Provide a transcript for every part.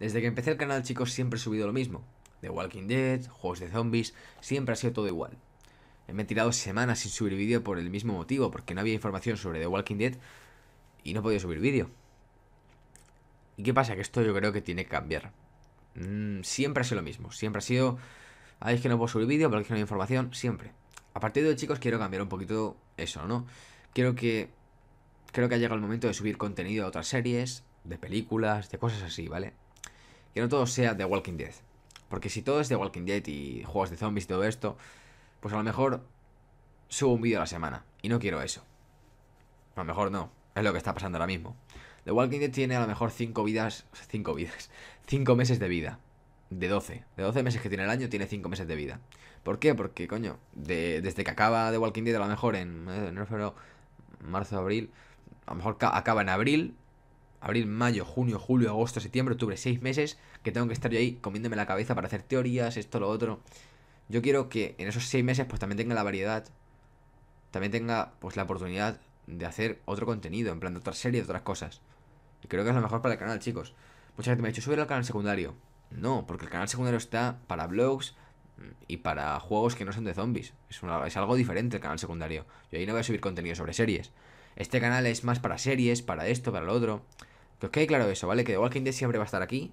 Desde que empecé el canal, chicos, siempre he subido lo mismo. The Walking Dead, juegos de zombies, siempre ha sido todo igual. Me he tirado semanas sin subir vídeo por el mismo motivo, porque no había información sobre The Walking Dead y no podía subir vídeo. ¿Y qué pasa? Que esto yo creo que tiene que cambiar. Mm, siempre ha sido lo mismo, siempre ha sido... Ah, es que no puedo subir vídeo porque no hay información, siempre. A partir de hoy, chicos, quiero cambiar un poquito eso, ¿no? Quiero que... Creo que ha llegado el momento de subir contenido a otras series, de películas, de cosas así, ¿vale? que no todo sea The Walking Dead. Porque si todo es de Walking Dead y juegos de zombies y todo esto, pues a lo mejor subo un vídeo a la semana. Y no quiero eso. A lo mejor no. Es lo que está pasando ahora mismo. The Walking Dead tiene a lo mejor 5 vidas. 5 vidas. 5 meses de vida. De 12. De 12 meses que tiene el año, tiene 5 meses de vida. ¿Por qué? Porque, coño, de, desde que acaba The Walking Dead, a lo mejor en eh, enero, febrero, marzo, abril. A lo mejor acaba en abril abril, mayo, junio, julio, agosto, septiembre, octubre, seis meses que tengo que estar yo ahí comiéndome la cabeza para hacer teorías, esto, lo otro. Yo quiero que en esos seis meses pues también tenga la variedad, también tenga pues la oportunidad de hacer otro contenido, en plan de otras serie, de otras cosas. Y creo que es lo mejor para el canal, chicos. Mucha gente me ha dicho, subir al canal secundario. No, porque el canal secundario está para vlogs y para juegos que no son de zombies. Es, una, es algo diferente el canal secundario. Yo ahí no voy a subir contenido sobre series. Este canal es más para series, para esto, para lo otro. Que os quede claro eso, ¿vale? Que The Walking Dead siempre va a estar aquí.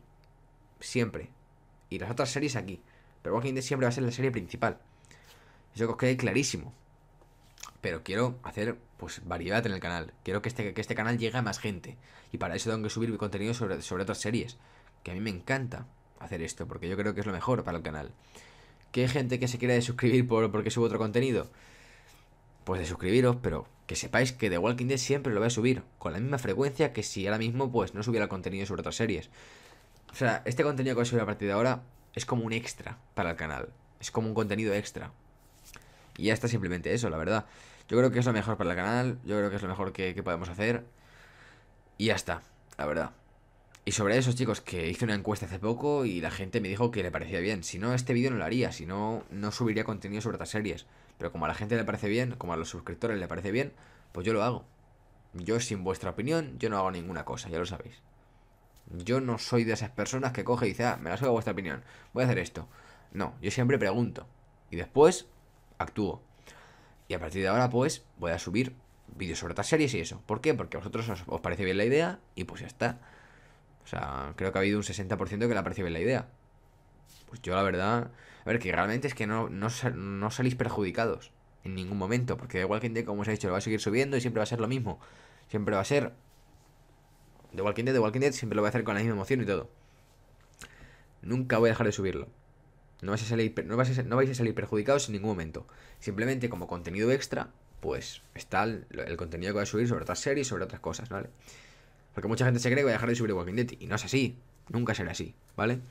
Siempre. Y las otras series aquí. Pero Walking Dead siempre va a ser la serie principal. Eso que os quede clarísimo. Pero quiero hacer, pues, variedad en el canal. Quiero que este, este canal llegue a más gente. Y para eso tengo que subir mi contenido sobre, sobre otras series. Que a mí me encanta hacer esto, porque yo creo que es lo mejor para el canal. ¿Qué hay gente que se quiera suscribir por, porque subo otro contenido? Pues de suscribiros, pero que sepáis que The Walking Dead siempre lo voy a subir, con la misma frecuencia que si ahora mismo pues no subiera contenido sobre otras series. O sea, este contenido que voy a subir a partir de ahora es como un extra para el canal, es como un contenido extra. Y ya está simplemente eso, la verdad. Yo creo que es lo mejor para el canal, yo creo que es lo mejor que, que podemos hacer. Y ya está, la verdad. Y sobre eso, chicos, que hice una encuesta hace poco y la gente me dijo que le parecía bien. Si no, este vídeo no lo haría, si no, no subiría contenido sobre otras series. Pero como a la gente le parece bien, como a los suscriptores le parece bien, pues yo lo hago. Yo sin vuestra opinión, yo no hago ninguna cosa, ya lo sabéis. Yo no soy de esas personas que coge y dice, ah, me la subo vuestra opinión, voy a hacer esto. No, yo siempre pregunto. Y después, actúo. Y a partir de ahora, pues, voy a subir vídeos sobre otras series y eso. ¿Por qué? Porque a vosotros os, os parece bien la idea y pues ya está. O sea, creo que ha habido un 60% que la percibe la idea. Pues yo la verdad... A ver, que realmente es que no, no, no salís perjudicados en ningún momento. Porque The Walking Dead, como os he dicho, lo va a seguir subiendo y siempre va a ser lo mismo. Siempre va a ser... de Walking Dead, The Walking Dead, siempre lo voy a hacer con la misma emoción y todo. Nunca voy a dejar de subirlo. No vais a salir, no vais a, salir perjudicados en ningún momento. Simplemente como contenido extra, pues está el, el contenido que voy a subir sobre otras series, sobre otras cosas, ¿vale? Porque mucha gente se cree que voy a dejar de subir Walking Dead. Y no es así. Nunca será así, ¿vale?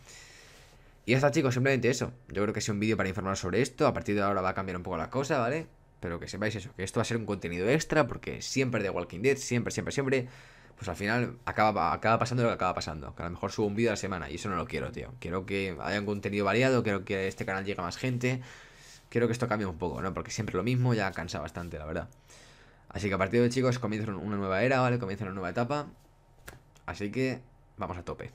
Y ya está, chicos, simplemente eso. Yo creo que es un vídeo para informar sobre esto. A partir de ahora va a cambiar un poco la cosa, ¿vale? Pero que sepáis eso, que esto va a ser un contenido extra, porque siempre de Walking Dead, siempre, siempre, siempre, pues al final acaba, acaba pasando lo que acaba pasando. Que a lo mejor subo un vídeo a la semana, y eso no lo quiero, tío. Quiero que haya un contenido variado, quiero que este canal llegue a más gente. Quiero que esto cambie un poco, ¿no? Porque siempre lo mismo ya cansa bastante, la verdad. Así que a partir de hoy, chicos, comienza una nueva era, ¿vale? Comienza una nueva etapa. Así que vamos a tope.